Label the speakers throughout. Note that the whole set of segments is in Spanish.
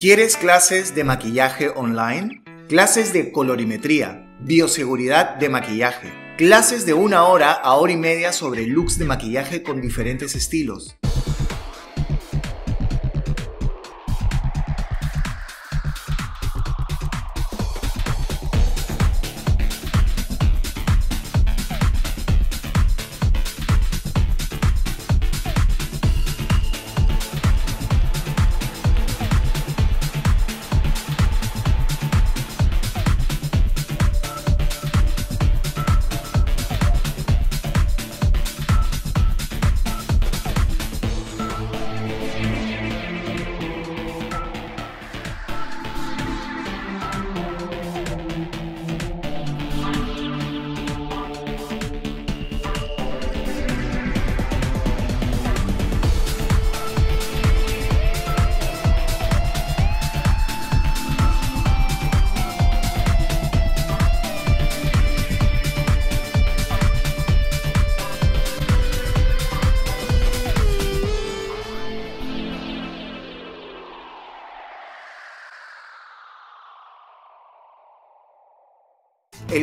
Speaker 1: ¿Quieres clases de maquillaje online? Clases de colorimetría, bioseguridad de maquillaje, clases de una hora a hora y media sobre looks de maquillaje con diferentes estilos,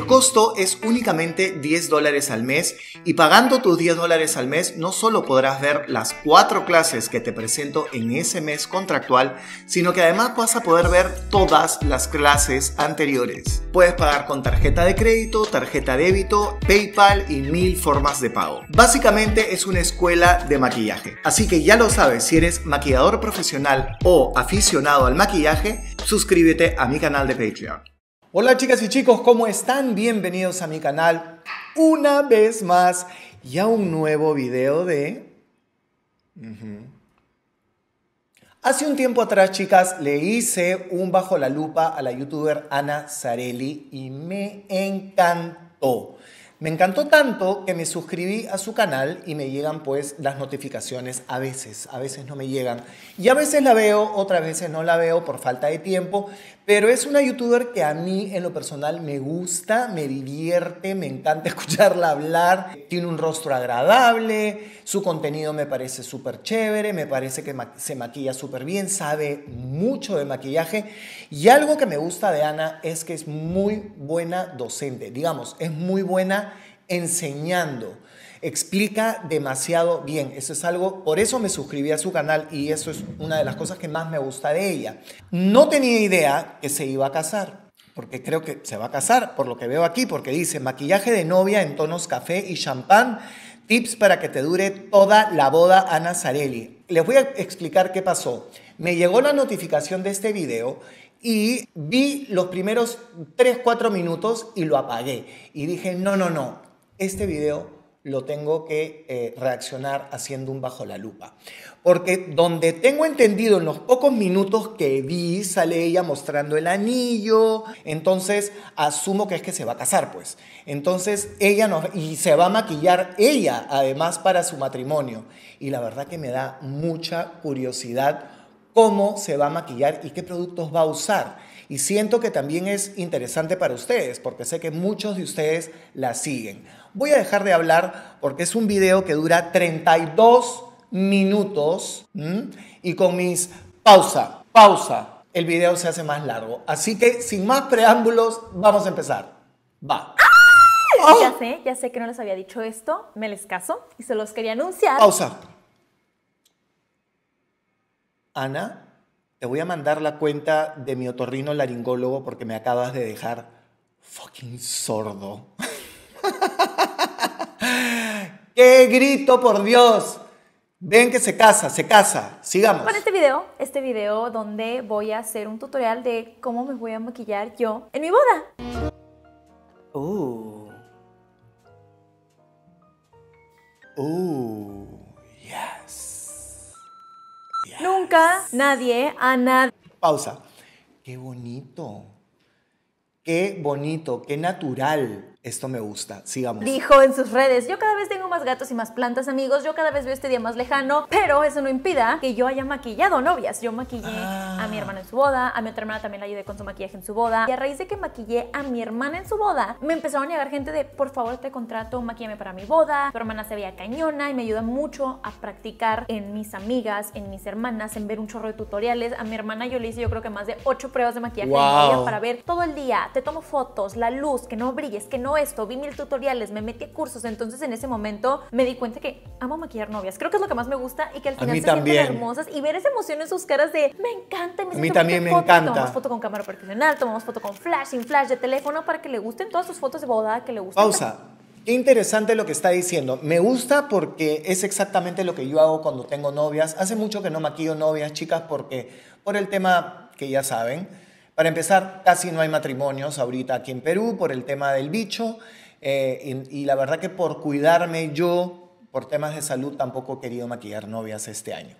Speaker 1: costo es únicamente 10 dólares al mes y pagando tus 10 dólares al mes no solo podrás ver las cuatro clases que te presento en ese mes contractual, sino que además vas a poder ver todas las clases anteriores. Puedes pagar con tarjeta de crédito, tarjeta débito, PayPal y mil formas de pago. Básicamente es una escuela de maquillaje. Así que ya lo sabes, si eres maquillador profesional o aficionado al maquillaje, suscríbete a mi canal de Patreon. Hola chicas y chicos, ¿cómo están? Bienvenidos a mi canal una vez más y a un nuevo video de... Hace un tiempo atrás, chicas, le hice un bajo la lupa a la youtuber Ana Zarelli y me encantó. Me encantó tanto que me suscribí a su canal y me llegan pues las notificaciones a veces, a veces no me llegan. Y a veces la veo, otras veces no la veo por falta de tiempo, pero es una youtuber que a mí en lo personal me gusta, me divierte, me encanta escucharla hablar, tiene un rostro agradable, su contenido me parece súper chévere, me parece que se maquilla súper bien, sabe mucho de maquillaje y algo que me gusta de Ana es que es muy buena docente, digamos, es muy buena enseñando explica demasiado bien. Eso es algo, por eso me suscribí a su canal y eso es una de las cosas que más me gusta de ella. No tenía idea que se iba a casar, porque creo que se va a casar, por lo que veo aquí, porque dice maquillaje de novia en tonos café y champán, tips para que te dure toda la boda Ana nazarelli Les voy a explicar qué pasó. Me llegó la notificación de este video y vi los primeros 3, 4 minutos y lo apagué. Y dije, no, no, no, este video lo tengo que eh, reaccionar haciendo un bajo la lupa. Porque donde tengo entendido en los pocos minutos que vi, sale ella mostrando el anillo, entonces asumo que es que se va a casar, pues. Entonces ella nos, y se va a maquillar ella, además, para su matrimonio. Y la verdad que me da mucha curiosidad cómo se va a maquillar y qué productos va a usar. Y siento que también es interesante para ustedes, porque sé que muchos de ustedes la siguen voy a dejar de hablar porque es un video que dura 32 minutos y con mis pausa, pausa, el video se hace más largo. Así que sin más preámbulos, vamos a empezar. Va.
Speaker 2: Oh. Ya sé, ya sé que no les había dicho esto, me les caso y se los quería anunciar. Pausa.
Speaker 1: Ana, te voy a mandar la cuenta de mi otorrino laringólogo porque me acabas de dejar fucking sordo. ¡Qué grito, por Dios! Ven que se casa, se casa. Sigamos. Con
Speaker 2: este video, este video donde voy a hacer un tutorial de cómo me voy a maquillar yo en mi boda.
Speaker 1: Uh. Uh.
Speaker 2: Yes. yes. Nunca nadie a nadie.
Speaker 1: Pausa. Qué bonito. Qué bonito, qué natural. Esto me gusta, sigamos. Dijo
Speaker 2: en sus redes, yo cada vez tengo más gatos y más plantas, amigos, yo cada vez veo este día más lejano, pero eso no impida que yo haya maquillado novias. Yo maquillé a mi ah. hermana en su boda, a mi otra hermana también la ayudé con su maquillaje en su boda, y a raíz de que maquillé a mi hermana en su boda, me empezaron a llegar gente de, por favor, te contrato, maquillame para mi boda, tu hermana se veía cañona y me ayuda mucho a practicar en mis amigas, en mis hermanas, en ver un chorro de tutoriales. A mi hermana yo le hice yo creo que más de ocho pruebas de maquillaje para ver todo el día, te tomo fotos, la luz, que no brilles, que no esto, vi mil tutoriales, me metí a cursos, entonces en ese momento me di cuenta que amo maquillar novias. Creo que es lo que más me gusta y que al final se hermosas y ver esa emoción en sus caras de me encanta, me a mí también me encanta. Tomamos foto con cámara profesional, tomamos foto con flash, sin flash de teléfono para que le gusten todas sus fotos de boda que le gusten. Pausa.
Speaker 1: Qué interesante lo que está diciendo. Me gusta porque es exactamente lo que yo hago cuando tengo novias. Hace mucho que no maquillo novias, chicas, porque por el tema que ya saben, para empezar, casi no hay matrimonios ahorita aquí en Perú por el tema del bicho eh, y, la verdad que por cuidarme yo, por temas de salud, tampoco he querido maquillar novias este año.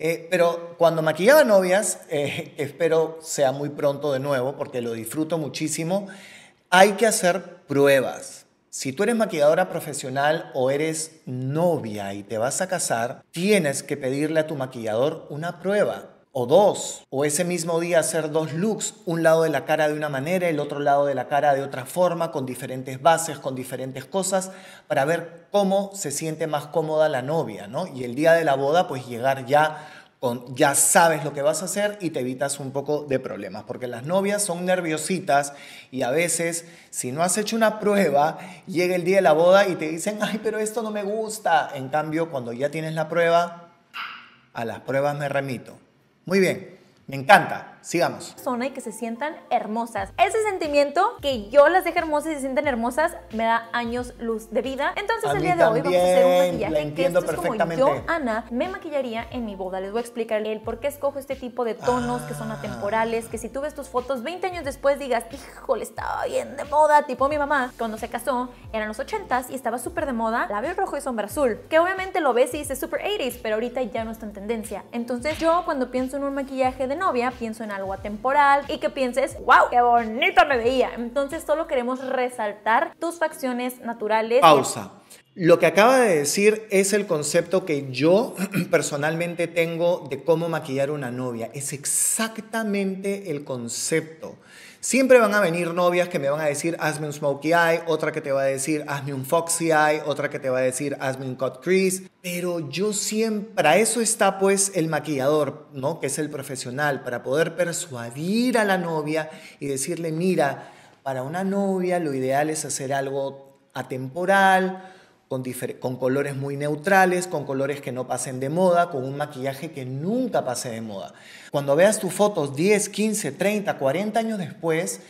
Speaker 1: Eh, pero cuando maquillaba novias, eh, espero sea muy pronto de nuevo porque lo disfruto muchísimo, hay que hacer pruebas. Si tú eres maquilladora profesional o eres novia y te vas a casar, tienes que pedirle a tu maquillador una prueba o dos, o ese mismo día hacer dos looks, un lado de la cara de una manera, el otro lado de la cara de otra forma, con diferentes bases, con diferentes cosas, para ver cómo se siente más cómoda la novia, ¿no? Y el día de la boda, pues llegar ya con, ya sabes lo que vas a hacer y te evitas un poco de problemas, porque las novias son nerviositas y a veces si no has hecho una prueba, llega el día de la boda y te dicen, ay, pero esto no me gusta. En cambio, cuando ya tienes la prueba, a las pruebas me remito. Muy bien, me encanta sigamos.
Speaker 2: Zona y que se sientan hermosas. Ese sentimiento que yo las deje hermosas y se sientan hermosas me da años luz de vida. Entonces el día de hoy vamos a hacer un maquillaje en que Es como yo, Ana, me maquillaría en mi boda. Les voy a explicar el por qué escojo este tipo de tonos que son ah. atemporales, que si tú ves tus fotos 20 años después digas, híjole, estaba bien de moda, tipo mi mamá, cuando se casó, eran los 80s y estaba súper de moda, labio rojo y sombra azul, que obviamente lo ves y dices super 80s, pero ahorita ya no está en tendencia. Entonces yo cuando pienso en un maquillaje de novia, pienso en algo atemporal y que pienses, wow, qué bonito me veía. Entonces solo queremos resaltar tus facciones naturales. Pausa.
Speaker 1: Lo que acaba de decir es el concepto que yo personalmente tengo de cómo maquillar una novia. Es
Speaker 2: exactamente
Speaker 1: el concepto. Siempre van a venir novias que me van a decir, hazme un smokey eye, otra que te va a decir, hazme un foxy eye, otra que te va a decir, hazme un cut crease. Pero yo siempre, para eso está pues el maquillador, ¿no? Que es el profesional, para poder persuadir a la novia y decirle, mira, para una novia lo ideal es hacer algo atemporal, con, colores muy neutrales, con colores que no pasen de moda, con un maquillaje que nunca pase de moda. Cuando veas tus fotos 10, 15, 30, 40 años después,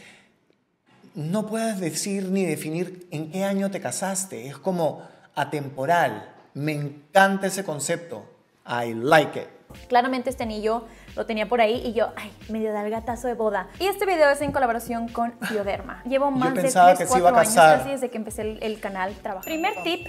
Speaker 1: no puedas decir ni definir en qué año te casaste. Es como atemporal. Me encanta ese concepto. I like it.
Speaker 2: Claramente este anillo lo tenía por ahí y yo, ay, medio da el gatazo de boda. Y este video es en colaboración con Bioderma. Llevo más de 3, 4 años casi desde que empecé el, el canal trabajo. Primer tip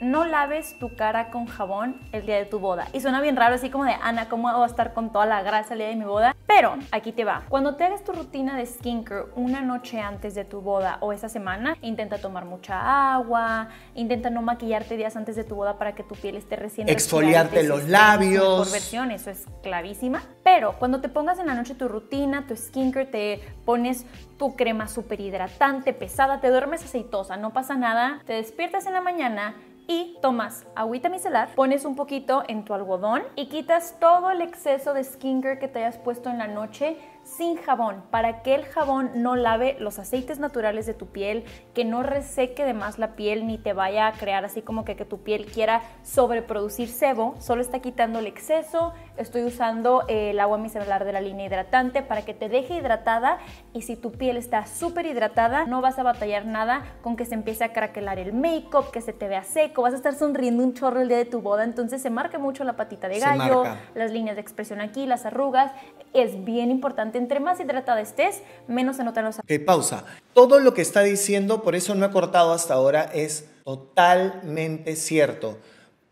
Speaker 2: no laves tu cara con jabón el día de tu boda. Y suena bien raro, así como de, Ana, ¿cómo voy a estar con toda la grasa el día de mi boda? Pero aquí te va. Cuando te hagas tu rutina de skincare una noche antes de tu boda o esa semana, intenta tomar mucha agua, intenta no maquillarte días antes de tu boda para que tu piel esté recién exfoliarte los labios. Por versión, eso es clavísima. Pero cuando te pongas en la noche tu rutina, tu skincare, te pones tu crema súper hidratante, pesada, te duermes aceitosa, no pasa nada, te despiertas en la mañana y tomas agüita micelar, pones un poquito en tu algodón y quitas todo el exceso de skincare que te hayas puesto en la noche sin jabón para que el jabón no lave los aceites naturales de tu piel, que no reseque de más la piel ni te vaya a crear así como que, que tu piel quiera sobreproducir sebo, solo está quitando el exceso, estoy usando eh, el agua micelar de la línea hidratante para que te deje hidratada y si tu piel está súper hidratada no vas a batallar nada con que se empiece a craquelar el make-up, que se te vea seco, vas a estar sonriendo un chorro el día de tu boda, entonces se marca mucho la patita de gallo, las líneas de expresión aquí, las arrugas, es bien importante entre más hidratada estés, menos se notan los... pausa.
Speaker 1: Todo lo que está diciendo, por eso no he cortado hasta ahora, es totalmente cierto.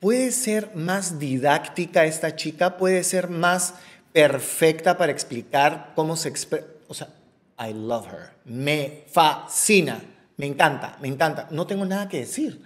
Speaker 1: ¿Puede ser más didáctica esta chica? ¿Puede ser más perfecta para explicar cómo se O sea, I love her. Me fascina. Me encanta, me encanta. No tengo nada que decir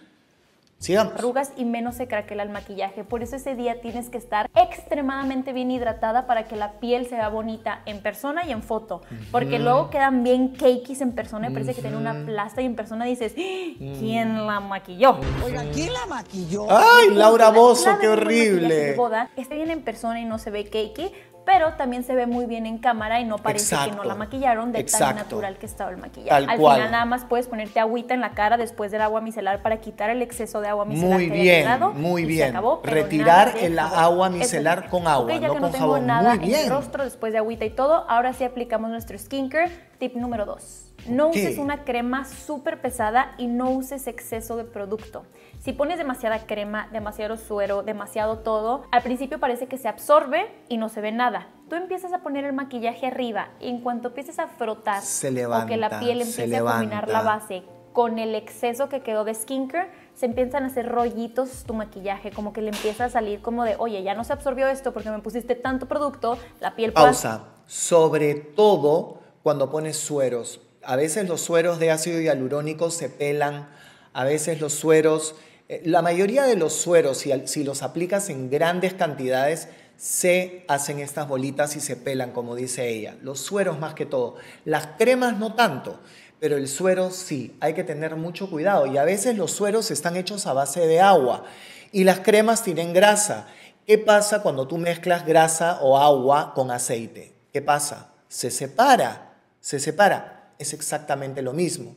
Speaker 1: Sigamos.
Speaker 2: arrugas y menos se craquela el maquillaje. Por eso ese día tienes que estar extremadamente bien hidratada para que la piel se vea bonita en persona y en foto. Porque luego quedan bien cakeys en persona y parece que tiene una plasta y en persona dices, ¡Ah! mm. ¿quién la maquilló? Oiga, ¿quién la maquilló? ¡Ay, Laura
Speaker 1: Bozo, qué horrible! Boda,
Speaker 2: bien en persona y no se ve cakey pero también se ve muy bien en cámara y no parece que no la maquillaron de tan natural que estaba el maquillaje. Al final nada más puedes ponerte agüita en la cara después del agua micelar para quitar el exceso de agua micelar muy bien, Muy bien, Retirar el agua
Speaker 1: micelar con agua, ya no que no tengo nada en el rostro
Speaker 2: después de agüita y todo, ahora sí aplicamos nuestro skincare. Tip número dos. No uses una crema súper pesada y no uses exceso de producto. Si pones demasiada crema, demasiado suero, demasiado todo, al principio parece que se absorbe y no se ve nada. Tú empiezas a poner el maquillaje arriba y en cuanto empieces a frotar se o que la piel empiece a combinar la base con el exceso que quedó de skincare, se empiezan a hacer rollitos tu maquillaje, como que le empieza a salir como de, oye, ya no se absorbió esto porque me pusiste tanto producto, la piel... Pausa.
Speaker 1: Sobre todo cuando pones sueros. A veces los sueros de ácido hialurónico se pelan, a veces los sueros eh, la mayoría de los sueros, si, los aplicas en grandes cantidades, se hacen estas bolitas y se pelan, como dice ella. Los sueros más que todo. Las cremas no tanto, pero el suero sí. Hay que tener mucho cuidado. Y a veces los sueros están hechos a base de agua y las cremas tienen grasa. ¿Qué pasa cuando tú mezclas grasa o agua con aceite? ¿Qué pasa? Se separa, se separa. Es exactamente lo mismo.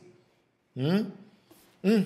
Speaker 1: ¿Mm? ¿Mm?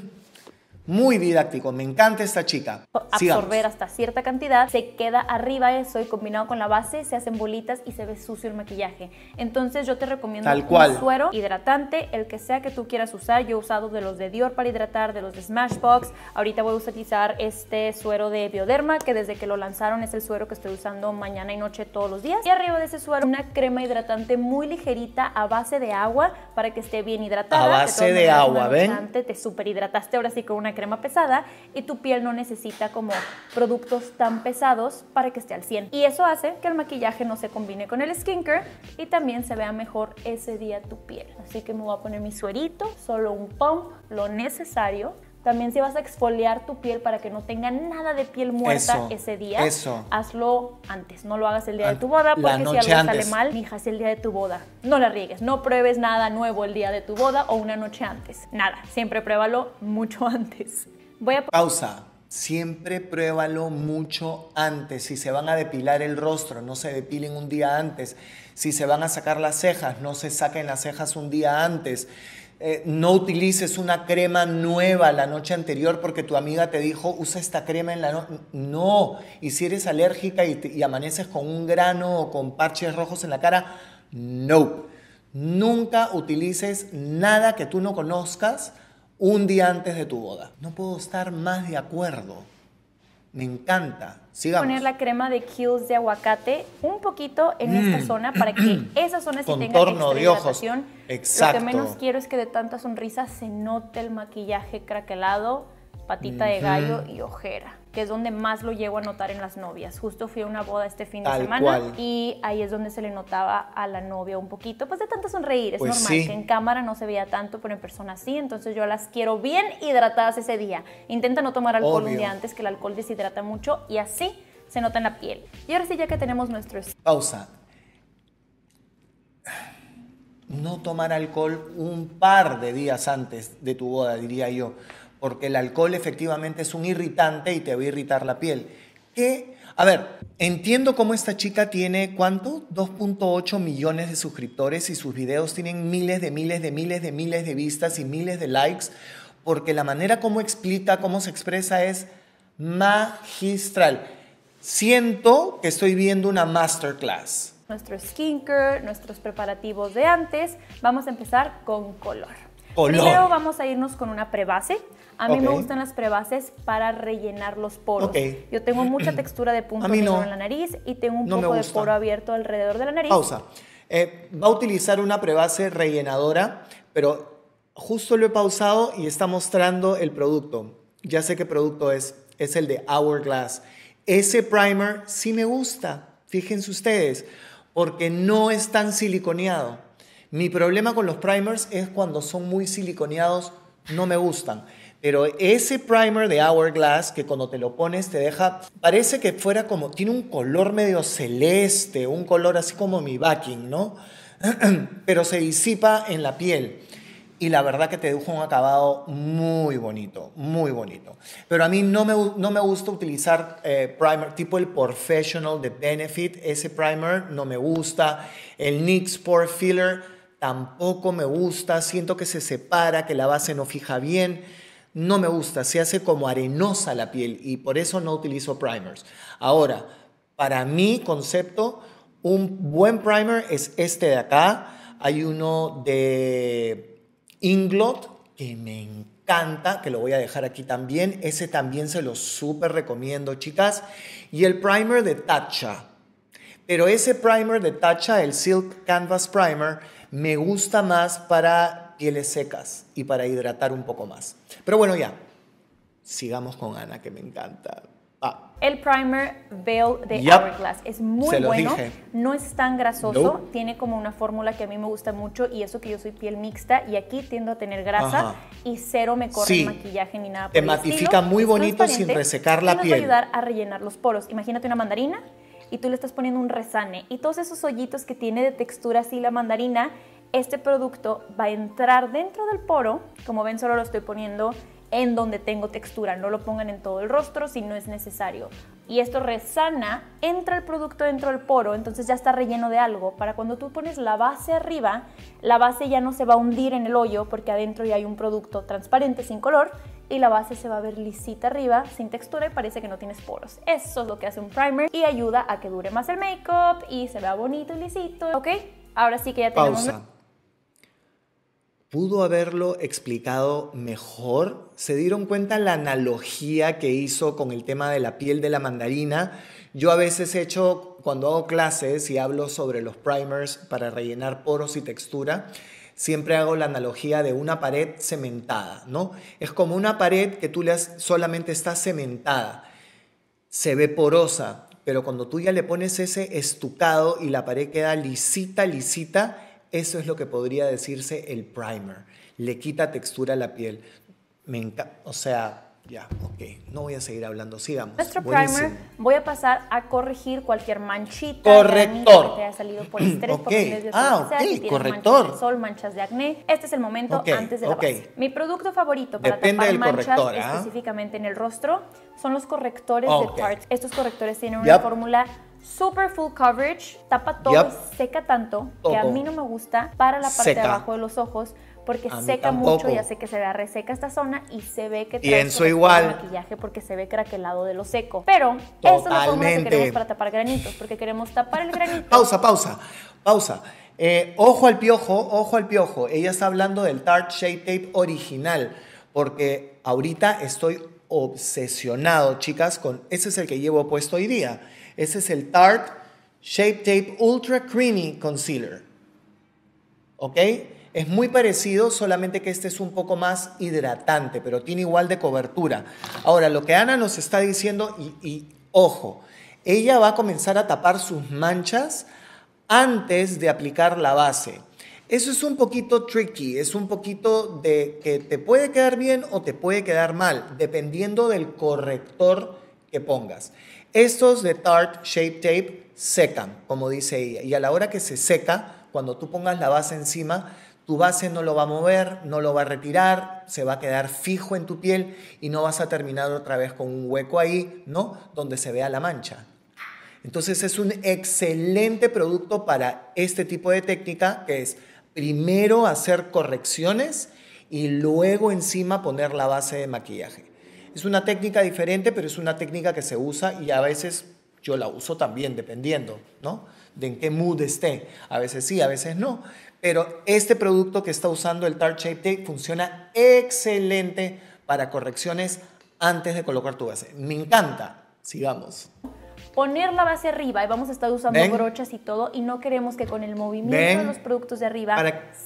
Speaker 1: Muy didáctico, me encanta esta chica. Absorber
Speaker 2: hasta cierta cantidad, se queda arriba eso y combinado con la base se hacen bolitas y se ve sucio el maquillaje. Entonces yo te recomiendo un suero hidratante, el que sea que tú quieras usar. Yo he usado de los de Dior para hidratar, de los de Smashbox. Ahorita voy a utilizar este suero de Bioderma que desde que lo lanzaron es el suero que estoy usando mañana y noche todos los días. Y arriba de ese suero una crema hidratante muy ligerita a base de agua para que esté bien hidratada. A base de agua, ¿ven? Te hidrataste, ahora sí con una crema pesada y tu piel no necesita como productos tan pesados para que esté al 100. Y eso hace que el maquillaje no se combine con el skincare y también se vea mejor ese día tu piel. Así que me voy a poner mi suerito, solo un pump, lo necesario también si vas a exfoliar tu piel para que no tenga nada de piel muerta ese día, hazlo antes. No lo hagas el día de tu boda porque si algo sale mal, hijas el día de tu boda. No la riegues, no pruebes nada nuevo el día de tu boda o una noche antes. Nada, siempre pruébalo mucho antes. Voy a pausa.
Speaker 1: Siempre pruébalo mucho antes. Si se van a depilar el rostro, no se depilen un día antes. Si se van a sacar las cejas, no se saquen las cejas un día antes eh, no utilices una crema nueva la noche anterior porque tu amiga te dijo, usa esta crema en la noche. No, y si eres alérgica y amaneces con un grano o con parches rojos en la cara, no. Nunca utilices nada que tú no conozcas un día antes de tu boda. No puedo estar más de acuerdo. Me encanta, a Poner
Speaker 2: la crema de kills de aguacate un poquito en mm. esta zona para que esa zona sí Contorno de ojos.
Speaker 1: Exacto. Lo que menos quiero
Speaker 2: es que de tanta sonrisa se note el maquillaje craquelado patita de gallo y ojera que es donde más lo llego a notar en las novias. Justo fui a una boda este fin de semana y ahí es donde se le notaba a la novia un poquito, pues de tanto sonreír, es pues normal, que en cámara no se veía tanto, pero en persona sí, entonces yo las quiero bien hidratadas ese día. Intenta no tomar alcohol un día antes, que el alcohol deshidrata mucho y así se nota en la piel. Y ahora sí, ya que tenemos nuestro...
Speaker 1: Pausa. No tomar alcohol un par de días antes de tu boda, diría yo porque el alcohol efectivamente es un irritante y te va a irritar la piel. ¿Qué? A ver, entiendo cómo esta chica tiene, ¿cuánto? 2.8 millones de suscriptores y sus videos tienen miles de miles de miles de miles de vistas y miles de likes, porque la manera como explica, cómo se expresa es magistral. Siento que estoy viendo una masterclass
Speaker 2: nuestro skincare, nuestros preparativos de antes. Vamos a empezar con color. color. Primero vamos a irnos con una prebase. A mí me gustan las prebases para rellenar los poros. Yo tengo mucha textura de punto en la nariz y tengo un poco de poro abierto alrededor de la nariz. Pausa.
Speaker 1: Eh, va a utilizar una prebase rellenadora, pero justo lo he pausado y está mostrando el producto. Ya sé qué producto es. Es el de Hourglass. Ese primer sí me gusta, fíjense ustedes, porque no es tan siliconeado. Mi problema con los primers es cuando son muy siliconeados, no me gustan. Pero ese primer de Hourglass, que cuando te lo pones te deja, parece que fuera como, tiene un color medio celeste, un color así como mi backing, ¿no? Pero se disipa en la piel. Y la verdad que te dejó un acabado muy bonito, muy bonito. Pero a mí no me, no me gusta utilizar eh, primer tipo el Professional de Benefit. Ese primer no me gusta. El NYX Pore Filler tampoco me gusta. Siento que se separa, que la base no fija bien no me gusta, se hace como arenosa la piel y por eso no utilizo primers. Ahora, para mi concepto, un buen primer es este de acá. Hay uno de Inglot que me encanta, que lo voy a dejar aquí también. Ese también se lo súper recomiendo, chicas. Y el primer de Tatcha. Pero ese primer de Tatcha, el Silk Canvas Primer, me gusta más para pieles secas y para hidratar un poco más. Pero bueno, ya, sigamos con Ana, que me encanta. Ah.
Speaker 2: El primer Veil de Hourglass es muy bueno, no es tan grasoso, tiene como una fórmula que a mí me gusta mucho y eso que yo soy piel mixta y aquí tiendo a tener grasa y cero me corre el maquillaje ni nada. Por Te matifica muy bonito sin resecar la piel. Te ayudar a rellenar los poros. Imagínate una mandarina y tú le estás poniendo un resane y todos esos hoyitos que tiene de textura así la mandarina este producto va a entrar dentro del poro. Como ven, solo lo estoy poniendo en donde tengo textura. No lo pongan en todo el rostro si no es necesario. Y esto resana, entra el producto dentro del poro, entonces ya está relleno de algo. Para cuando tú pones la base arriba, la base ya no se va a hundir en el hoyo porque adentro ya hay un producto transparente sin color y la base se va a ver lisita arriba, sin textura y parece que no tienes poros. Eso es lo que hace un primer y ayuda a que dure más el makeup y se vea bonito y lisito. ¿Ok? Ahora sí que ya tenemos
Speaker 1: pudo haberlo explicado mejor. Se dieron cuenta la analogía que hizo con el tema de la piel de la mandarina. Yo a veces he hecho, cuando hago clases y hablo sobre los primers para rellenar poros y textura, siempre hago la analogía de una pared cementada, ¿no? Es como una pared que tú le solamente está cementada. Se ve porosa, pero cuando tú ya le pones ese estucado y la pared queda lisita, lisita, eso es lo que podría decirse el primer. Le quita textura a la piel. Me o sea, ya, ok, no voy a seguir hablando, sigamos. Nuestro primer,
Speaker 2: voy a pasar a corregir cualquier manchita. Corrector. Que te haya salido por estrés, Ah, ok, corrector. sol, manchas de acné. Este es el momento antes de la base. Mi producto favorito para tapar manchas, ¿ah? específicamente en el rostro, son los correctores de tarts. Estos correctores tienen una fórmula super full coverage, tapa todo seca tanto que a mí no me gusta para la parte de abajo de los ojos porque seca mucho y hace que se vea reseca esta zona y se ve que Pienso igual. El maquillaje porque se ve craquelado de lo seco. Pero Totalmente. es la que queremos para tapar granitos, porque queremos tapar el granito.
Speaker 1: pausa, pausa, pausa. Eh, ojo al piojo, ojo al piojo. Ella está hablando del Tarte Shape Tape original, porque ahorita estoy obsesionado, chicas, con ese es el que llevo puesto hoy día ese es el Tarte Shape Tape Ultra Creamy Concealer. ¿Ok? Es muy parecido, solamente que este es un poco más hidratante, pero tiene igual de cobertura. Ahora, lo que Ana nos está diciendo, y ojo, ella va a comenzar a tapar sus manchas antes de aplicar la base. Eso es un poquito tricky, es un poquito de que te puede quedar bien o te puede quedar mal, dependiendo del corrector que pongas. Estos de Tarte Shape Tape secan, como dice ella, y a la hora que se seca, cuando tú pongas la base encima, tu base no lo va a mover, no lo va a retirar, se va a quedar fijo en tu piel y no vas a terminar otra vez con un hueco ahí, ¿no? Donde se vea la mancha. Entonces es un excelente producto para este tipo de técnica, que es primero hacer correcciones y luego encima poner la base de maquillaje. Es una técnica diferente, pero es una técnica que se usa y a veces yo la uso también, dependiendo, ¿no? De en qué mood esté. A veces sí, a veces no. Pero este producto que está usando el Tart Shape Tape funciona excelente para correcciones antes de colocar tu base. Me encanta. Sigamos
Speaker 2: poner la base arriba y vamos a estar usando brochas y todo y no queremos que con el movimiento de los productos de arriba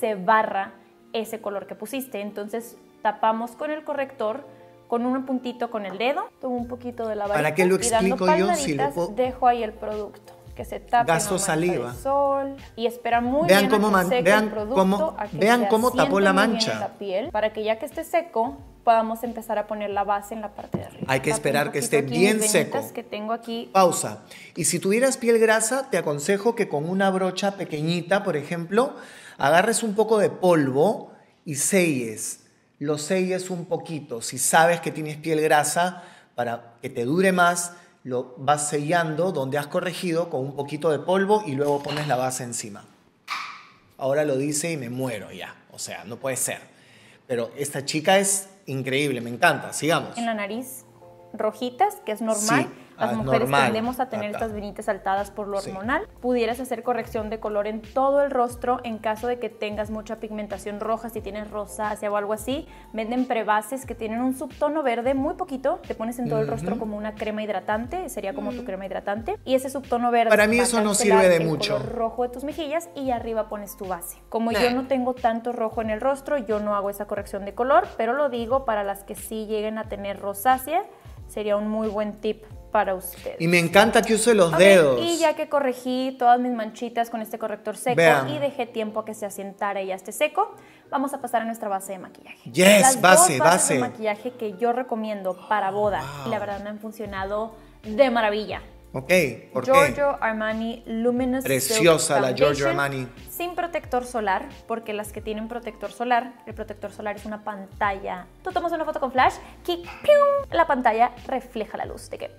Speaker 2: se barra ese color que pusiste. Entonces tapamos con el corrector con un puntito con el dedo, tomo un poquito de la ¿Para qué lo explico yo si Dejo ahí el producto que se tape gasto saliva sol y espera muy vean bien cómo que seque el producto, vean cómo tapó la mancha para que ya que esté seco podamos empezar a poner la base en la parte de arriba.
Speaker 1: Hay que esperar que esté bien seco.
Speaker 2: Que tengo aquí. Pausa.
Speaker 1: Y si tuvieras piel grasa, te aconsejo que con una brocha pequeñita, por ejemplo, agarres un poco de polvo y selles lo selles un poquito. Si sabes que tienes piel grasa, para que te dure más, lo vas sellando donde has corregido con un poquito de polvo y luego pones la base encima. Ahora lo dice y me muero ya. O sea, no puede ser. Pero esta chica es increíble, me encanta. Sigamos. En
Speaker 2: la nariz rojitas, que es normal. Sí las ah, mujeres tendemos a tener estas venitas saltadas por lo hormonal. Pudieras hacer corrección de color en todo el rostro en caso de que tengas mucha pigmentación roja, si tienes rosácea o algo así. Venden prebases que tienen un subtono verde muy poquito, te pones en todo el rostro como una crema hidratante, sería como tu mm. crema hidratante, y ese subtono verde. Para mí eso no sirve de mucho. rojo de tus mejillas y arriba pones tu base. Como yo no tengo tanto rojo en el rostro, yo no hago esa corrección de color, pero lo digo para las que sí lleguen a tener rosácea, sería un muy buen tip para ustedes. Y me encanta que use los dedos. Y ya que corregí todas mis manchitas con este corrector seco y dejé tiempo a que se asentara y ya esté seco, vamos a pasar a nuestra base de maquillaje.
Speaker 1: Yes, base, base, dos base. de
Speaker 2: maquillaje que yo recomiendo para oh, boda. Y la verdad me han funcionado de maravilla.
Speaker 1: Ok, ¿por Giorgio
Speaker 2: Armani Luminous Preciosa la Giorgio Armani. Sin protector solar, porque las que tienen protector solar, el protector solar es una pantalla. Tú tomas una foto con flash, que la pantalla refleja la luz, de que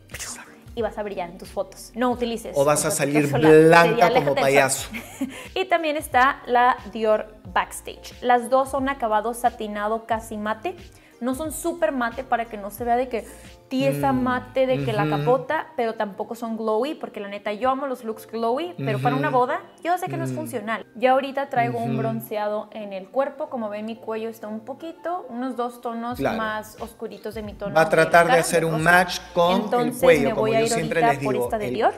Speaker 2: y vas a brillar en tus fotos. No utilices. O vas a salir blanca como payaso. y también está la Dior Backstage. Las dos son acabado satinado casi mate. No son súper mate para que no se vea de que tiesa mm. mate de que la capota, pero tampoco son glowy, porque la neta yo amo los looks glowy, pero para una boda yo sé que no es mm. funcional. Ya ahorita traigo un bronceado en el cuerpo, como ven mi cuello está un poquito, unos dos tonos más oscuritos de mi tono. Va a tratar de, hacer un match con el cuello, me voy a ir siempre les digo. Por esta de Dior,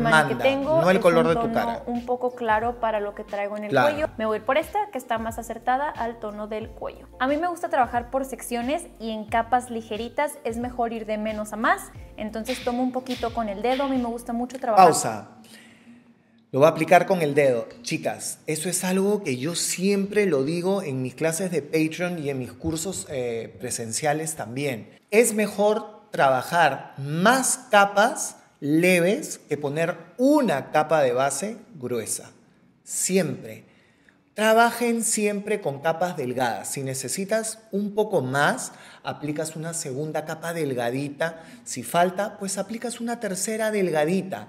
Speaker 2: la que tengo no el color de tu cara. un poco claro para lo que traigo en el cuello. Me voy por esta que está más acertada al tono del cuello. A mí me gusta trabajar por secciones y en capas ligeritas es mejor ir de menos a más. Entonces tomo un poquito con el dedo, a mí me gusta mucho trabajar. Pausa.
Speaker 1: Lo va a aplicar con el dedo. Chicas, eso es algo que yo siempre lo digo en mis clases de Patreon y en mis cursos eh, presenciales también. Es mejor trabajar más capas leves que poner una capa de base gruesa. Siempre. Trabajen siempre con capas delgadas. Si necesitas un poco más, aplicas una segunda capa delgadita. Si falta, pues aplicas una tercera delgadita.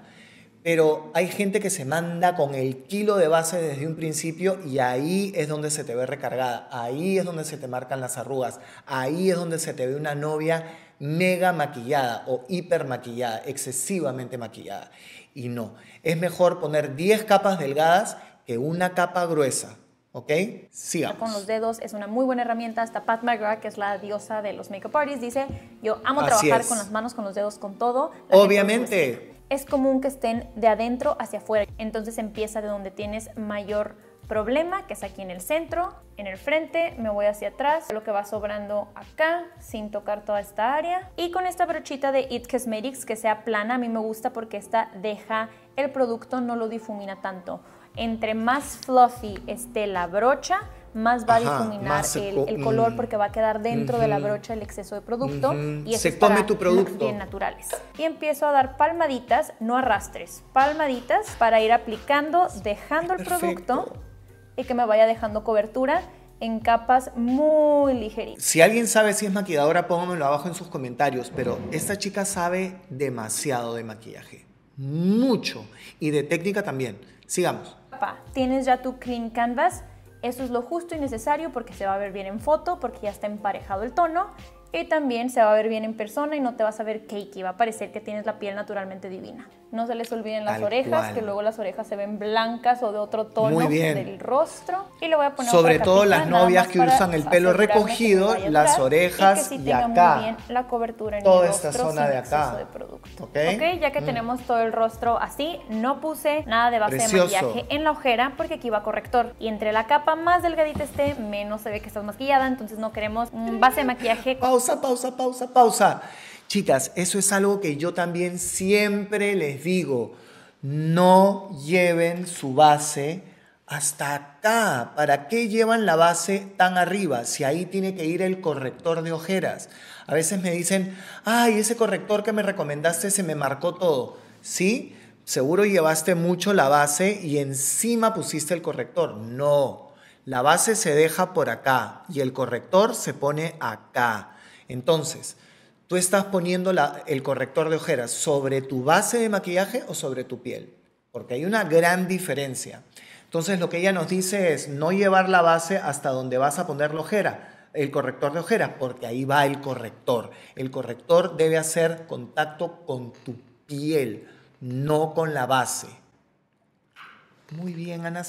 Speaker 1: Pero hay gente que se manda con el kilo de base desde un principio y ahí es donde se te ve recargada, ahí es donde se te marcan las arrugas, ahí es donde se te ve una novia mega maquillada o hiper maquillada, excesivamente maquillada. Y no, es mejor poner 10 capas delgadas que una capa gruesa. ¿Ok? Sigamos. Con los
Speaker 2: dedos es una muy buena herramienta. Hasta Pat McGrath, que es la diosa de los makeup artists, dice, yo amo trabajar con las manos, con los dedos, con todo. Obviamente. Es común que estén de adentro hacia afuera. Entonces empieza de donde tienes mayor problema, que es aquí en el centro, en el frente, me voy hacia atrás, lo que va sobrando acá, sin tocar toda esta área. Y con esta brochita de It Cosmetics, que sea plana, a mí me gusta porque esta deja el producto, no lo difumina tanto entre más fluffy esté la brocha, más va a difuminar el, color mm, porque va a quedar dentro de la brocha el exceso de producto y eso se tu producto bien naturales y empiezo a dar palmaditas no arrastres palmaditas para ir aplicando dejando el producto y que me vaya dejando cobertura en capas muy ligeritas.
Speaker 1: Si alguien sabe si es maquilladora, póngamelo abajo en sus comentarios, pero esta chica sabe demasiado de maquillaje, mucho, y de técnica también. Sigamos.
Speaker 2: Tienes ya tu clean canvas. Eso es lo justo y necesario porque se va a ver bien en foto, porque ya está emparejado el tono y también se va a ver bien en persona y no te vas a ver cakey, va a parecer que tienes la piel naturalmente divina. No se les olviden las orejas, que luego las orejas se ven blancas o de otro tono del rostro. Y le voy a poner Sobre todo las novias que usan el pelo recogido, las orejas y, acá. la cobertura en Toda esta zona de acá. De producto. ok, ya que mm. tenemos todo el rostro así, no puse nada de base de maquillaje en la ojera porque aquí va corrector. Y entre la capa más delgadita esté, menos se ve que estás maquillada, entonces no queremos mm, base de maquillaje.
Speaker 1: con pausa, pausa, pausa, pausa. Chicas, eso es algo que yo también siempre les digo. No lleven su base hasta acá. ¿Para qué llevan la base tan arriba? Si ahí tiene que ir el corrector de ojeras. A veces me dicen, ay, ese corrector que me recomendaste se me marcó todo. ¿Sí? Seguro llevaste mucho la base y encima pusiste el corrector. No, la base se deja por acá y el corrector se pone acá. Entonces, tú estás poniendo el corrector de ojeras sobre tu base de maquillaje o sobre tu piel, porque hay una gran diferencia. Entonces, lo que ella nos dice es no llevar la base hasta donde vas a poner la ojera, el corrector de ojeras, porque ahí va el corrector. El corrector debe hacer contacto con tu piel, no con la base. Muy bien, Ana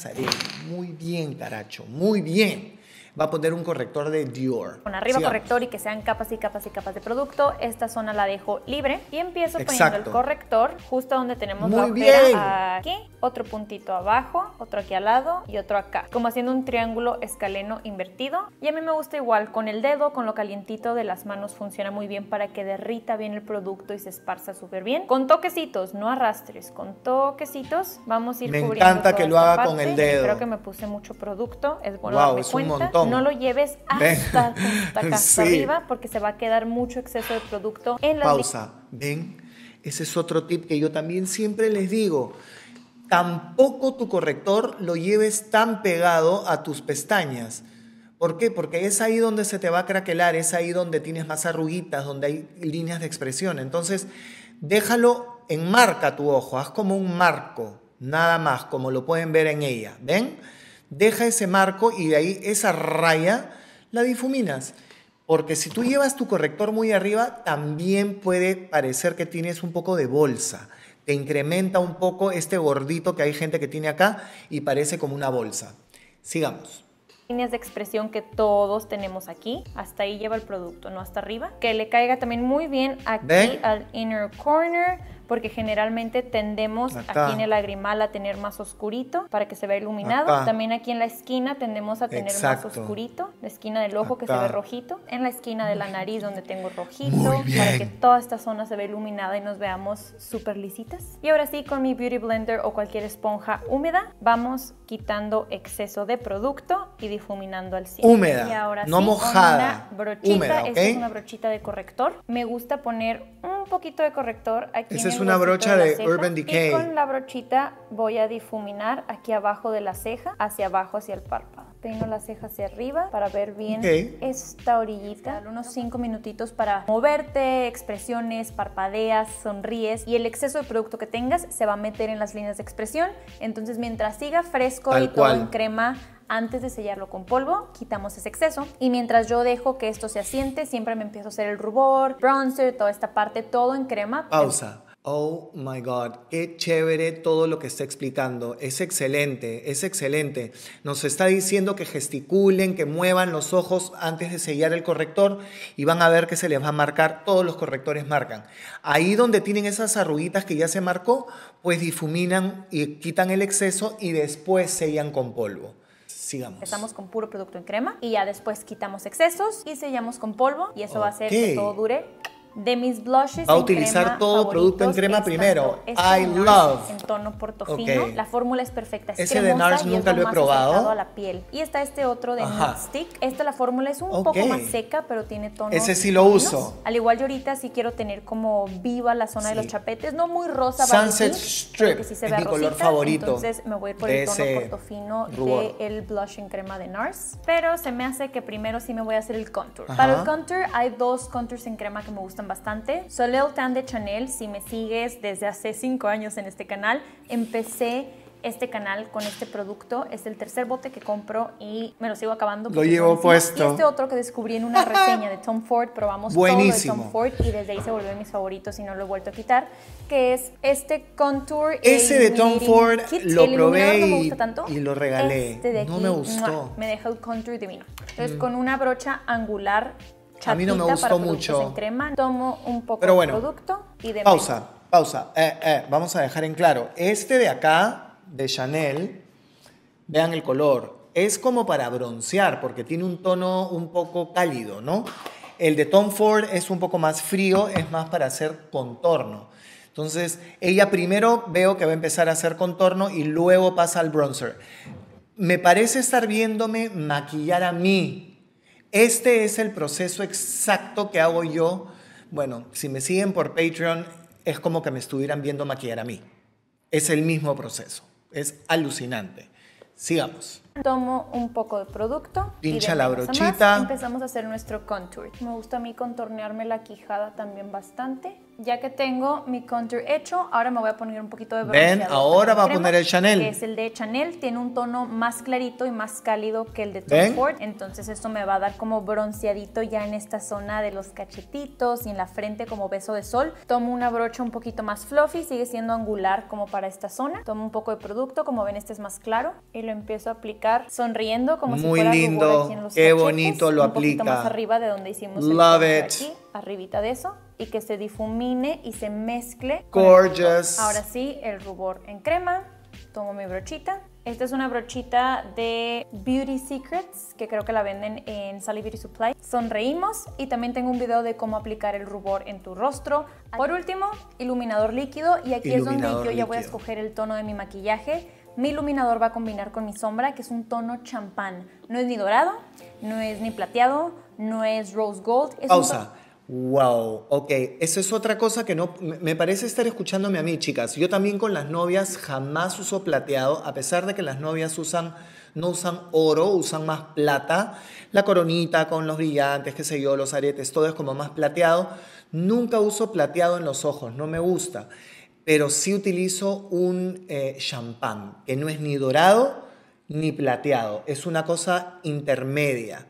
Speaker 1: Muy bien, Caracho. Muy bien va a poner un corrector de Dior. Con arriba ah. corrector
Speaker 2: y que sean capas y capas y capas de producto. Esta zona la dejo libre y empiezo poniendo el corrector justo donde tenemos la ojera. Bien. Aquí, otro puntito abajo, otro aquí al lado y otro acá. Como haciendo un triángulo escaleno invertido. Y a mí me gusta igual con el dedo, con lo calientito de las manos funciona muy bien para que derrita bien el producto y se esparza súper bien. Con toquecitos, no arrastres, con toquecitos vamos a ir me cubriendo. Me encanta que lo haga con el dedo. Creo que me puse mucho producto, es wow, es Un montón no lo lleves hasta, acá arriba porque se va a quedar mucho exceso de producto en la pausa.
Speaker 1: Ven, ese es otro tip que yo también siempre les digo. Tampoco tu corrector lo lleves tan pegado a tus pestañas. ¿Por qué? Porque es ahí donde se te va a craquelar, es ahí donde tienes más arruguitas, donde hay líneas de expresión. Entonces, déjalo, en marca tu ojo, haz como un marco, nada más, como lo pueden ver en ella. ¿Ven? Deja ese marco y de ahí esa raya la difuminas. Porque si tú llevas tu corrector muy arriba, también puede parecer que tienes un poco de bolsa. Te incrementa un poco este gordito que hay gente que tiene acá y parece como una bolsa. Sigamos.
Speaker 2: Líneas de expresión que todos tenemos aquí. Hasta ahí lleva el producto, no hasta arriba. Que le caiga también muy bien aquí al inner corner porque generalmente tendemos aquí en el lagrimal a tener más oscurito para que se vea iluminado. También aquí en la esquina tendemos a tener más oscurito, la esquina del ojo que se ve rojito, en la esquina de la nariz donde tengo rojito, para que toda esta zona se vea iluminada y nos veamos súper lisitas. Y ahora sí, con mi Beauty Blender o cualquier esponja húmeda, vamos quitando exceso de producto y difuminando al cien. Húmeda, y ahora no sí, mojada. Una brochita, es una brochita de corrector. Me gusta poner un poquito de corrector aquí en el una brocha de, Urban Decay. Y con la brochita voy a difuminar aquí abajo de la ceja, hacia abajo, hacia el párpado. Tengo la ceja hacia arriba para ver bien esta orillita. unos 5 minutitos para moverte, expresiones, parpadeas, sonríes y el exceso de producto que tengas se va a meter en las líneas de expresión. Entonces mientras siga fresco y todo en crema, antes de sellarlo con polvo, quitamos ese exceso. Y mientras yo dejo que esto se asiente, siempre me empiezo a hacer el rubor, bronzer, toda esta parte, todo en crema. Pausa.
Speaker 1: Oh my God, qué chévere todo lo que está explicando. Es excelente, es excelente. Nos está diciendo que gesticulen, que muevan los ojos antes de sellar el corrector y van a ver que se les va a marcar. Todos los correctores marcan. Ahí donde tienen esas arruguitas que ya se marcó, pues difuminan y quitan el exceso y después sellan con polvo. Sigamos. Estamos
Speaker 2: con puro producto en crema y ya después quitamos excesos y sellamos con polvo y eso va a hacer que todo dure de mis blushes Va a utilizar todo producto en crema primero. I love. En tono portofino. La fórmula es perfecta. Ese de NARS nunca lo he probado. A la piel. Y está este otro de Stick. Esta la fórmula es un poco más seca, pero tiene tono Ese sí lo uso. Al igual yo ahorita sí quiero tener como viva la zona de los chapetes, no muy rosa. Sunset Strip que es mi color favorito. Entonces me voy a ir por el tono portofino del el blush en crema de NARS. Pero se me hace que primero sí me voy a hacer el contour. Para el contour hay dos contours en crema que me gustan bastante. Soleil Tan de Chanel, si me sigues desde hace 5 años en este canal, empecé este canal con este producto. Es el tercer bote que compro y me lo sigo acabando. Lo llevo puesto. este otro que descubrí en una reseña de Tom Ford, probamos Buenísimo. de Tom Ford y desde ahí se volvió mis favoritos y no lo he vuelto a quitar, que es este Contour. Ese de Tom Ford lo probé y
Speaker 1: lo regalé. Este de no me gustó.
Speaker 2: Me dejó el Contour divino. Entonces, mm. con una brocha angular a mí no me gustó mucho. Tomo un poco Pero bueno, producto y de pausa,
Speaker 1: pausa. Eh, eh, vamos a dejar en claro. Este de acá, de Chanel, vean el color. Es como para broncear porque tiene un tono un poco cálido, ¿no? El de Tom Ford es un poco más frío, es más para hacer contorno. Entonces, ella primero veo que va a empezar a hacer contorno y luego pasa al bronzer. Me parece estar viéndome maquillar a mí este es el proceso exacto que hago yo. Bueno, si me siguen por Patreon, es como que me estuvieran viendo maquillar a mí. Es el mismo proceso. Es alucinante. Sigamos.
Speaker 2: Tomo un poco de producto. Pincha la brochita. empezamos a hacer nuestro contour. Me gusta a mí contornearme la quijada también bastante ya que tengo mi contour hecho, ahora me voy a poner un poquito de bronceador. Ven, ahora va a poner el Chanel. es el de Chanel, tiene un tono más clarito y más cálido que el de Tom Entonces esto me va a dar como bronceadito ya en esta zona de los cachetitos y en la frente como beso de sol. Tomo una brocha un poquito más fluffy, sigue siendo angular como para esta zona. Tomo un poco de producto, como ven este es más claro, y lo empiezo a aplicar sonriendo como Muy si fuera lindo, aquí en los qué bonito lo un aplica. Más arriba de donde hicimos el Love it arribita de eso y que se difumine y se mezcle. Gorgeous. Ahora sí, el rubor en crema. Tomo mi brochita. Esta es una brochita de Beauty Secrets que creo que la venden en Sally Supply. Sonreímos y también tengo un video de cómo aplicar el rubor en tu rostro. Por último, iluminador líquido y aquí es donde yo ya voy a escoger el tono de mi maquillaje. Mi iluminador va a combinar con mi sombra, que es un tono champán. No es ni dorado, no es ni plateado, no es rose gold. Es Pausa.
Speaker 1: Wow, ok, eso es otra cosa que no, me parece estar escuchándome a mí, chicas. Yo también con las novias jamás uso plateado, a pesar de que las novias usan, no usan oro, usan más plata, la coronita con los brillantes, qué sé yo, los aretes, todo es como más plateado. Nunca uso plateado en los ojos, no me gusta, pero sí utilizo un eh, champán, que no es ni dorado ni plateado, es una cosa intermedia